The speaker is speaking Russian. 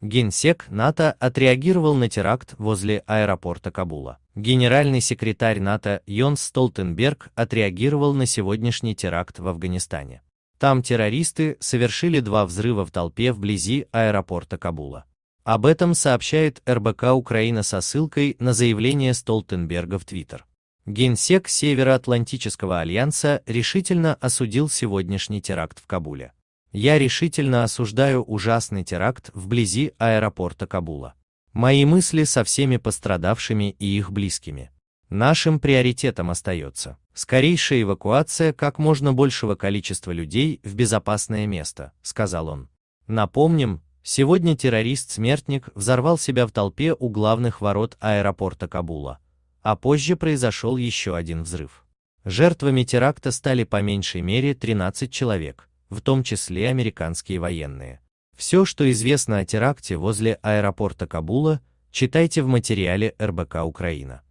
Генсек НАТО отреагировал на теракт возле аэропорта Кабула. Генеральный секретарь НАТО Йонс Столтенберг отреагировал на сегодняшний теракт в Афганистане. Там террористы совершили два взрыва в толпе вблизи аэропорта Кабула. Об этом сообщает РБК Украина со ссылкой на заявление Столтенберга в Твиттер. Генсек Североатлантического альянса решительно осудил сегодняшний теракт в Кабуле. Я решительно осуждаю ужасный теракт вблизи аэропорта Кабула. Мои мысли со всеми пострадавшими и их близкими. Нашим приоритетом остается скорейшая эвакуация как можно большего количества людей в безопасное место, сказал он. Напомним, сегодня террорист-смертник взорвал себя в толпе у главных ворот аэропорта Кабула, а позже произошел еще один взрыв. Жертвами теракта стали по меньшей мере 13 человек, в том числе американские военные. Все, что известно о теракте возле аэропорта Кабула, читайте в материале РБК Украина.